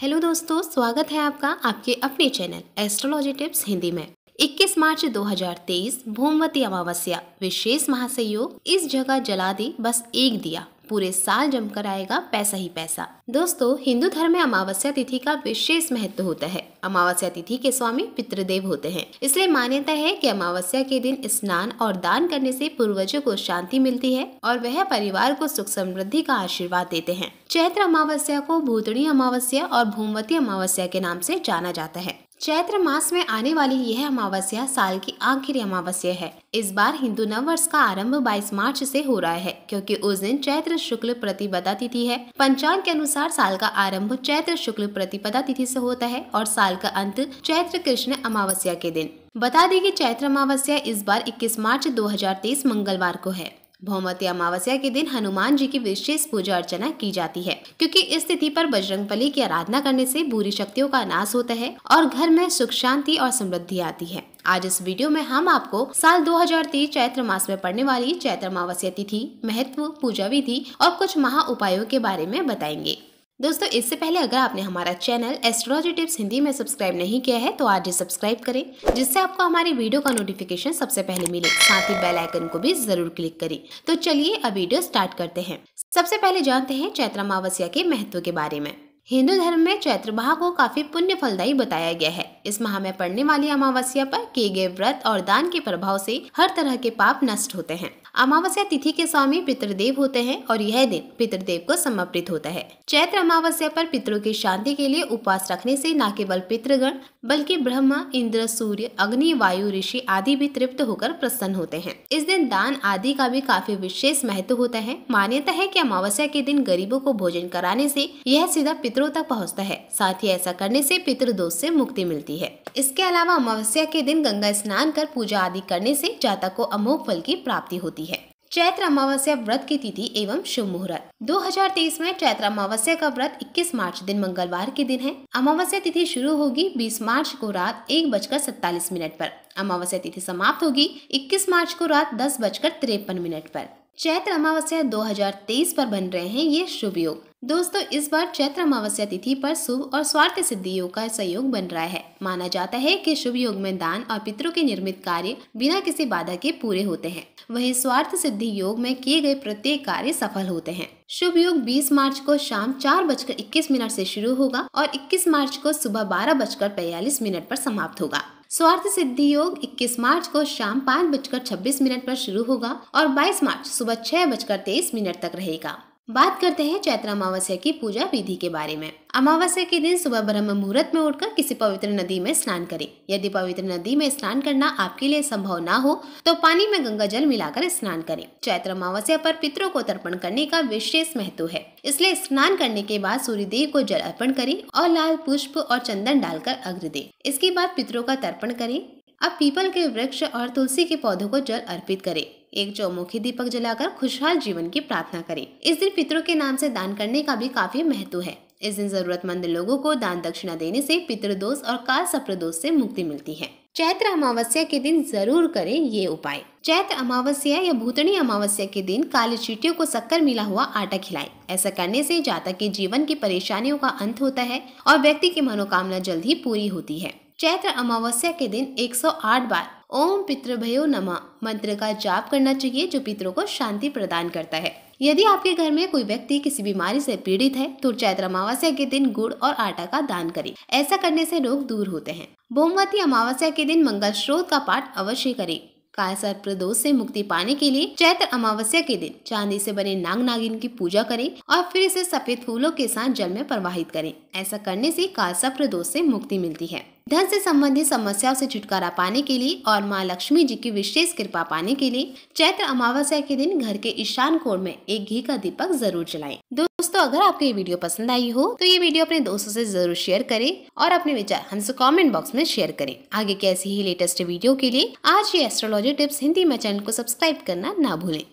Hello दोस्तों स्वागत है आपका आपके अपने चैनल एस्ट्रोलॉजी टिप्स हिंदी में 21 मार्च 2023 भूमवती अमावस्या विशेष महासयोग इस जगह जला दी बस एक दिया पूरे साल जमकर आएगा पैसा ही पैसा दोस्तों हिंदू धर्म में अमावस्या तिथि का विशेष महत्व होता है अमावस्या तिथि के स्वामी पितृदेव होते हैं इसलिए मान्यता है कि अमावस्या के दिन स्नान और दान करने से पूर्वजों को शांति मिलती है और वह परिवार को सुख समृद्धि का आशीर्वाद देते हैं चैत्र अमावस्या को भूतणी अमावस्या और भूमवती अमावस्या के नाम से जाना जाता है चैत्र मास में आने वाली यह अमावस्या साल की आखिरी अमावस्या है इस बार हिंदू नववर्ष का आरंभ 22 मार्च से हो रहा है क्योंकि उस दिन चैत्र शुक्ल प्रतिपदा तिथि है पंचांग के अनुसार साल का आरंभ चैत्र शुक्ल प्रतिपदा तिथि से होता है और साल का अंत चैत्र कृष्ण अमावस्या के दिन बता दें कि चैत्र अमावस्या इस बार 21 मार्च 2023 मंगलवार को है भौमती अमावस्या के दिन हनुमान जी की विशेष पूजा अर्चना की जाती है क्योंकि इस तिथि पर बजरंग बली की आराधना करने से बुरी शक्तियों का नाश होता है और घर में सुख शांति और समृद्धि आती है आज इस वीडियो में हम आपको साल 2023 चैत्र मास में पड़ने वाली चैत्र अमावस्या तिथि महत्व पूजा विधि और कुछ महा उपायों के बारे में बताएंगे दोस्तों इससे पहले अगर आपने हमारा चैनल एस्ट्रोलॉजी टिप्स हिंदी में सब्सक्राइब नहीं किया है तो आज ही सब्सक्राइब करें जिससे आपको हमारी वीडियो का नोटिफिकेशन सबसे पहले मिले साथ ही बेल आइकन को भी जरूर क्लिक करें तो चलिए अब वीडियो स्टार्ट करते हैं सबसे पहले जानते हैं चैत्र अमावस्या के महत्व के बारे में हिंदू धर्म में चैत्र माह को काफ़ी पुण्य फलदायी बताया गया है इस माह में पड़ने वाली अमावस्या पर किए गए व्रत और दान के प्रभाव से हर तरह के पाप नष्ट होते हैं अमावस्या तिथि के स्वामी पितृदेव होते हैं और यह दिन पितृदेव को समर्पित होता है चैत्र अमावस्या पर पितरों की शांति के लिए उपवास रखने से न केवल पितृगण बल्कि ब्रह्मा इंद्र सूर्य अग्नि वायु ऋषि आदि भी तृप्त होकर प्रसन्न होते हैं इस दिन दान आदि का भी काफी विशेष महत्व होता है मान्यता है की अमावस्या के दिन गरीबों को भोजन कराने से यह सीधा पितरों तक पहुंचता है साथ ही ऐसा करने से दोष से मुक्ति मिलती है इसके अलावा अमावस्या के दिन गंगा स्नान कर पूजा आदि करने से जातक को अमोघ फल की प्राप्ति होती है चैत्र अमावस्या व्रत की तिथि एवं शुभ मुहूर्त 2023 में चैत्र अमावस्या का व्रत 21 मार्च दिन मंगलवार के दिन है अमावस्या तिथि शुरू होगी 20 मार्च को रात एक बजकर सैतालीस मिनट पर अमावस्या तिथि समाप्त होगी 21 मार्च को रात दस बजकर तिरपन मिनट पर चैत्र अमावस्या 2023 पर बन रहे हैं ये शुभ योग दोस्तों इस बार चैत्र अमावस्या तिथि पर शुभ और स्वार्थ सिद्धि योग का सहयोग बन रहा है माना जाता है कि शुभ योग में दान और पितरों के निर्मित कार्य बिना किसी बाधा के पूरे होते हैं वहीं स्वार्थ सिद्धि योग में किए गए प्रत्येक कार्य सफल होते हैं शुभ योग बीस मार्च को शाम चार बजकर इक्कीस मिनट ऐसी शुरू होगा और इक्कीस मार्च को सुबह बारह बजकर बयालीस मिनट आरोप समाप्त होगा स्वार्थ सिद्धि योग 21 मार्च को शाम पाँच बजकर छब्बीस मिनट पर शुरू होगा और 22 मार्च सुबह छह बजकर तेईस मिनट तक रहेगा बात करते हैं चैत्र अमावस्या की पूजा विधि के बारे में अमावस्या के दिन सुबह ब्रह्म मुहूर्त में उठकर किसी पवित्र नदी में स्नान करें यदि पवित्र नदी में स्नान करना आपके लिए संभव ना हो तो पानी में गंगा जल मिलाकर स्नान करें चैत्र अमावस्या पर पितरों को तर्पण करने का विशेष महत्व है इसलिए स्नान करने के बाद सूर्य देव को जल अर्पण करें और लाल पुष्प और चंदन डालकर अग्र दे इसके बाद पितरों का तर्पण करें अब पीपल के वृक्ष और तुलसी के पौधों को जल अर्पित करें एक चौमुखी दीपक जलाकर खुशहाल जीवन की प्रार्थना करें इस दिन पितरों के नाम से दान करने का भी काफी महत्व है इस दिन जरूरतमंद लोगों को दान दक्षिणा देने से पितृदोष और काल सप्र दोष से मुक्ति मिलती है चैत्र अमावस्या के दिन जरूर करें ये उपाय चैत्र अमावस्या या भूतनी अमावस्या के दिन काली चीटियों को शक्कर मिला हुआ आटा खिलाएं। ऐसा करने से जातक के जीवन की परेशानियों का अंत होता है और व्यक्ति की मनोकामना जल्द ही पूरी होती है चैत्र अमावस्या के दिन 108 बार ओम भयो नमा मंत्र का जाप करना चाहिए जो पितरों को शांति प्रदान करता है यदि आपके घर में कोई व्यक्ति किसी बीमारी से पीड़ित है तो चैत्र अमावस्या के दिन गुड़ और आटा का दान करें ऐसा करने से रोग दूर होते हैं बोमवती अमावस्या के दिन मंगल स्रोत का पाठ अवश्य करें कायसर प्रदोष से मुक्ति पाने के लिए चैत्र अमावस्या के दिन चांदी से बने नाग नागिन की पूजा करें और फिर इसे सफेद फूलों के साथ जल में प्रवाहित करें ऐसा करने से कायसर प्रदोष से मुक्ति मिलती है धन से संबंधित समस्याओं से छुटकारा पाने के लिए और माँ लक्ष्मी जी की विशेष कृपा पाने के लिए चैत्र अमावस्या के दिन घर के ईशान कोण में एक घी का दीपक जरूर जलाएं। दोस्तों अगर आपको ये वीडियो पसंद आई हो तो ये वीडियो अपने दोस्तों से जरूर शेयर करें और अपने विचार हमसे कमेंट बॉक्स में शेयर करें आगे की ऐसी ही लेटेस्ट वीडियो के लिए आज ये एस्ट्रोलॉजी टिप्स हिंदी में चैनल को सब्सक्राइब करना ना भूलें